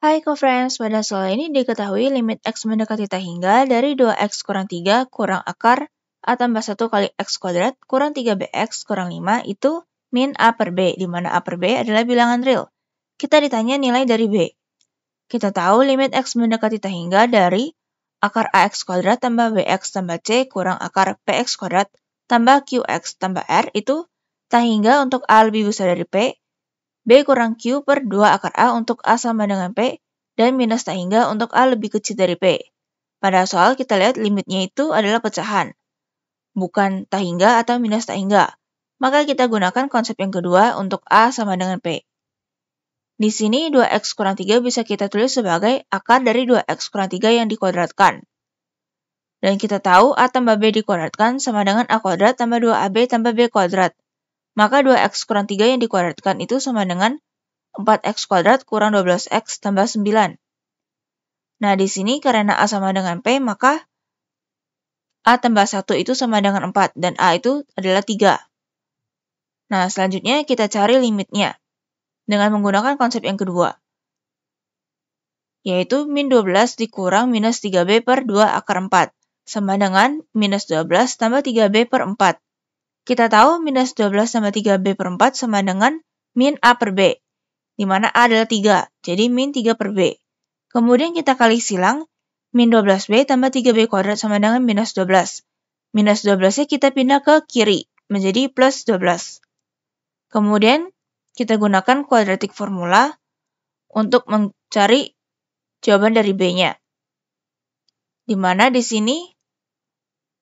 Hai co-friends, pada soal ini diketahui limit x mendekati tak hingga dari 2x kurang 3 kurang akar a tambah 1 kali x kuadrat kurang 3bx kurang 5 itu min a per b, di mana a per b adalah bilangan real. Kita ditanya nilai dari b. Kita tahu limit x mendekati tak hingga dari akar ax kuadrat tambah bx tambah c kurang akar px kuadrat tambah qx tambah r itu tak hingga untuk a lebih besar dari p B kurang Q per 2 akar A untuk A sama dengan P, dan minus tak hingga untuk A lebih kecil dari P. Pada soal kita lihat limitnya itu adalah pecahan, bukan tak hingga atau minus tak hingga. Maka kita gunakan konsep yang kedua untuk A sama dengan P. Di sini 2x kurang 3 bisa kita tulis sebagai akar dari 2x kurang 3 yang dikuadratkan. Dan kita tahu A tambah B dikuadratkan sama dengan A kuadrat tambah 2AB tambah B kuadrat. Maka 2x kurang 3 yang dikuadratkan itu sama dengan 4x kuadrat kurang 12x tambah 9. Nah, di sini karena A sama dengan P, maka A tambah 1 itu sama dengan 4, dan A itu adalah 3. Nah, selanjutnya kita cari limitnya dengan menggunakan konsep yang kedua, yaitu min 12 dikurang minus 3B per 2 akar 4, sama dengan minus 12 tambah 3B per 4. Kita tahu minus 12 tambah 3B per 4 sama dengan min A per B, di mana A adalah 3, jadi min 3 per B. Kemudian kita kali silang, min 12B tambah 3B kuadrat sama dengan minus 12. Minus 12-nya kita pindah ke kiri, menjadi plus 12. Kemudian, kita gunakan kuadratik formula untuk mencari jawaban dari B-nya. Di mana di sini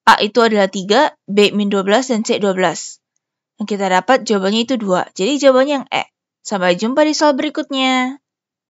A itu adalah 3, B min 12, dan C 12. Yang kita dapat jawabannya itu 2. Jadi jawabannya yang E. Sampai jumpa di soal berikutnya.